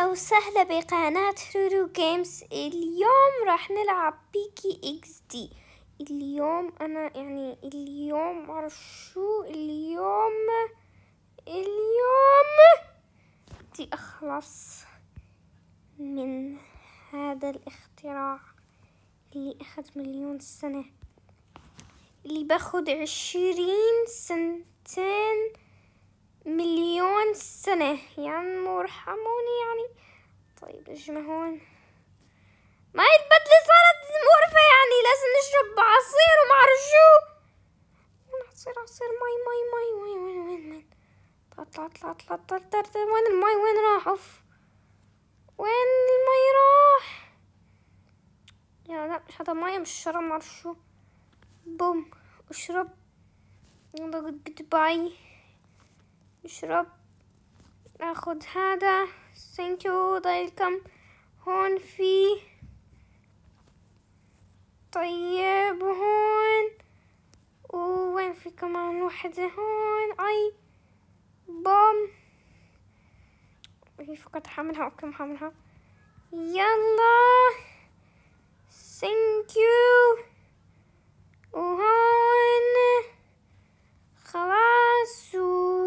أهلا وسهلا بقناة رورو جيمز اليوم راح نلعب بيكي اكس دي اليوم أنا يعني اليوم معرفش شو اليوم اليوم بدي أخلص من هذا الاختراع اللي أخذ مليون سنة اللي باخد عشرين سنتين مليون سنة يا عمو ارحموني يعني طيب ما هون ما البدلة صارت مقرفة يعني لازم نشرب عصير وما اعرف شو وين عصير عصير مي مي مي وين وين وين وين طلع طلع طلع طلع طلع وين المي وين راح اوف وين المي راح يا لا مش هذا مي مش شرب ما اعرف شو بوم اشرب يلا جود باي نشرب ناخد هذا thank you welcome هون في طيب هون وين في كمان وحدة هون اي بوم هي فقط حاملها اوكي محاملها يلا thank you وهون خلاص و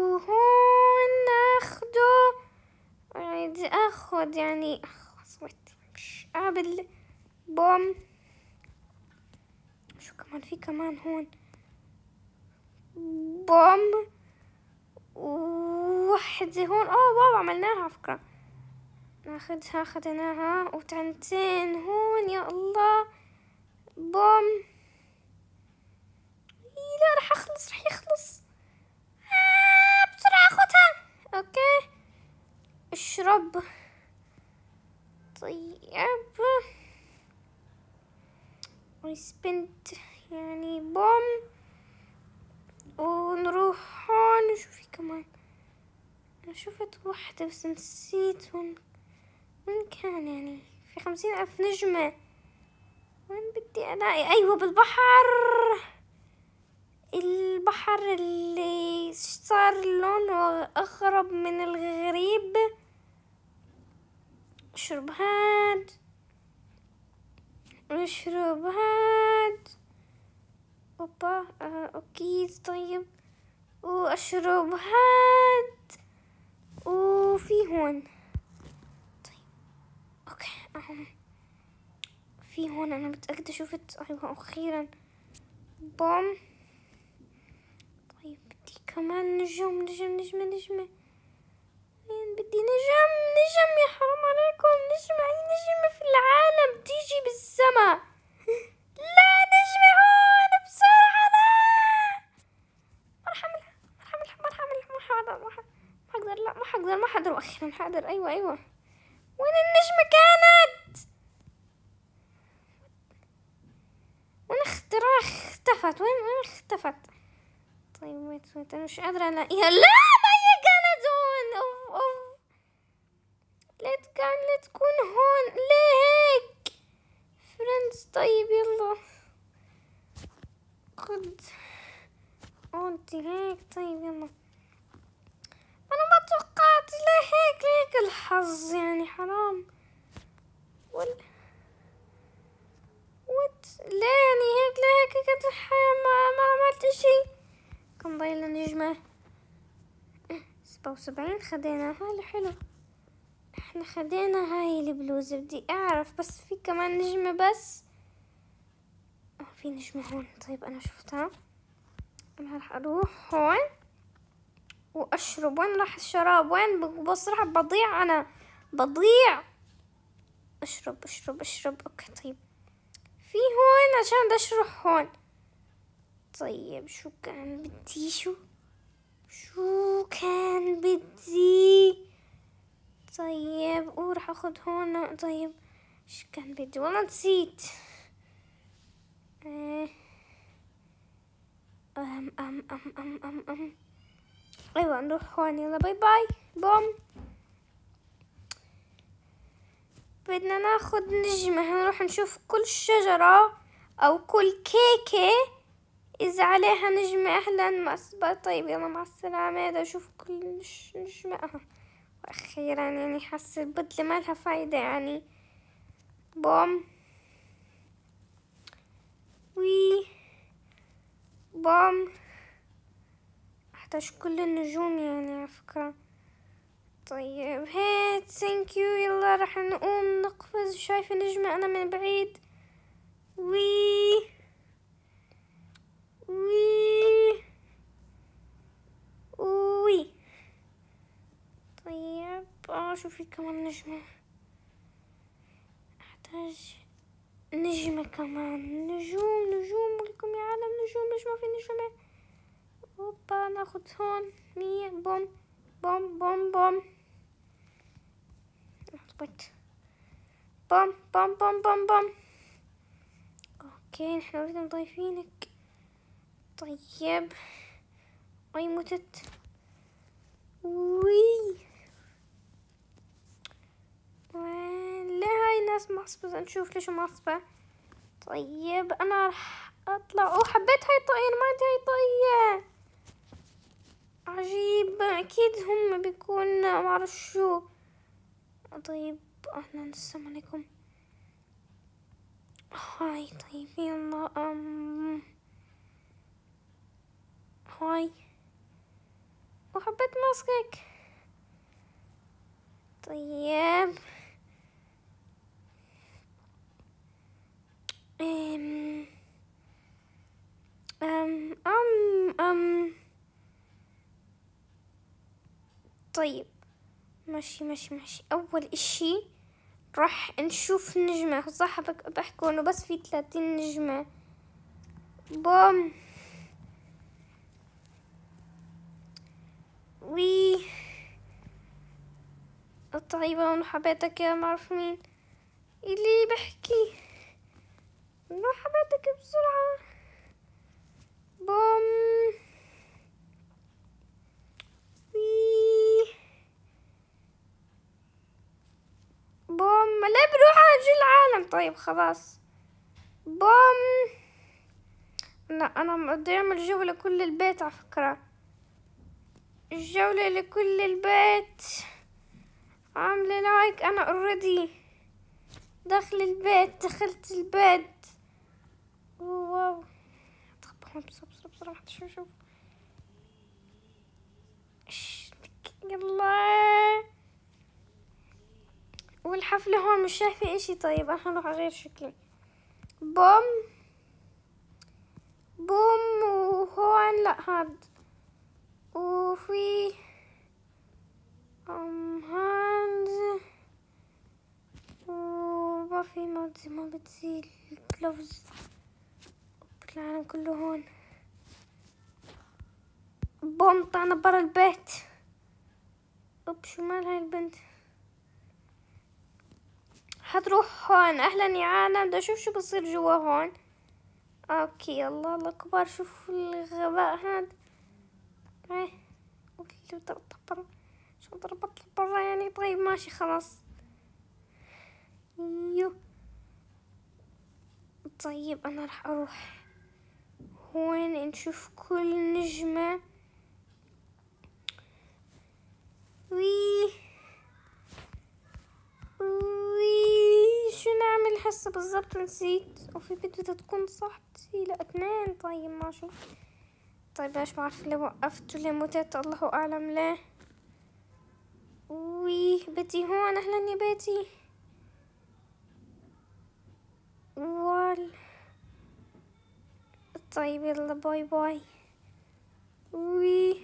عايزة اخد يعني مش قابل بوم شو كمان في كمان هون بوم وحدة هون اه واو عملناها على فكرة ناخدها اخذناها وتنتين هون يا الله بوم لا رح اخلص رح يخلص آه بسرعة اخذها اوكي اشرب طيب I spent يعني بوم ونروح هون وشوفي إيه كمان أنا إيه شفت واحدة بس نسيت وين وين كان يعني في خمسين ألف نجمة وين بدي ألاقي أيوة بالبحر البحر اللي صار لونه أغرب من الغريب اشرب هاد اشرب هاد اوبا آه اوكي طيب واشرب هاد وفي هون طيب اوكي آه. في هون انا متأكدة شفت ايوه اخيرا بوم طيب بدي كمان نجوم نجم نجم, نجم. بدي نجم نجم يا حرام عليكم نجم أي نجمة في العالم تيجي بالسما لا نجمة هون بسرعة لا مرحملها مرحملها مرحملها ما حقدر ما حقدر لا ما حقدر ما حقدر وأخيرا حقدر أيوة أيوة وين النجمة كانت وين اختراع اختفت وين وين اختفت طيب ويت ويت أنا مش قادرة ألاقيها لا كانت كان تكون هون ليه هيك فريندز طيب يلا خد ودي هيك طيب يلا انا ما توقعت ليه هيك هيك الحظ يعني حرام وال وات لا يعني هيك ليه هيك كانت الحياة ما ما عملت اشي كم ضايل نجمة سبعة وسبعين خديناها حلو احنا خدينا هاي البلوزة بدي اعرف بس في كمان نجمة بس اه في نجمة هون طيب انا شفتها انا راح اروح هون واشرب وين راح الشراب وين بصراحة بضيع انا بضيع اشرب اشرب اشرب اوكي طيب في هون عشان بدي اشرح هون طيب شو كان بدي شو شو كان بدي طيب وراح اخد هون طيب ايش كان بدي والله نسيت إيه. ام ام ام ام ام ام ايوه نروح هون يلا باي باي بوم بدنا ناخد نجمة هنروح نشوف كل شجرة او كل كيكة اذا عليها نجمة اهلا مسبة طيب يلا مع السلامة اذا اشوف كل نجمة أخيرا يعني حس البدلة ما لها فايدة يعني بوم وي بوم احتاج كل النجوم يعني على فكرة طيب هي ثانك يو يلا راح نقوم نقفز شايفة نجمة انا من بعيد وي وي وي طيب اه شوفي كمان نجمة احتاج نجمة كمان نجوم نجوم لكم يا عالم نجوم ليش ما في نجمة اوبا ناخد هون مية بوم بوم بوم بوم اضبط بوم بوم بوم بوم بوم اوكي نحن نريد مضيفينك طيب اي متت وي ليه هاي الناس معصبة نشوف ليش معصبة طيب انا راح اطلع حبيت هاي الطاقية ما عندي هاي الطاقية عجيب اكيد هم بيكون ما اعرف شو طيب اهلا السلام عليكم هاي طيب يلا هاي وحبيت ماسكك طيب أم أم أم طيب ماشي ماشي ماشي أول إشي راح نشوف نجمة صح بحكوا إنه بس في ثلاثين نجمة بوم وي طيب أنا حبيتك يا معرف مين اللي بحكي روح حضرتك بسرعة بوم وي بوم لا بروح اجي العالم طيب خلاص بوم لا انا بدي اعمل جولة كل البيت على فكرة الجولة لكل البيت عاملة لايك انا اوريدي داخل البيت دخلت البيت واو تخبرهم بسرعة بسرعة بسرعة حتى شوف شوف يلا والحفلة هون مش شايفة اشي طيب انا نروح اغير شكلي بوم بوم وهون لا هاد وفي ام هاند وما في ما بتزيل لفظ العالم كله هون بوم طعنا برا البيت اوب شو مال هاي البنت حتروح هون اهلا يا عالم بدي اشوف شو بصير جوا هون اوكي الله الله كبار شوف الغباء هاد ايه اللي برا شو ضربت برا يعني طيب ماشي خلاص يو طيب انا راح اروح هون نشوف كل نجمة وي وي شو نعمل هسا بالضبط نسيت وفي بنت بدها تكون صاحبتي لا اثنين طيب ماشي طيب ليش ما عرفت ليه وقفت وليه متت الله اعلم ليه وي بيتي هون اهلا يا بيتي I little boy, boy. We.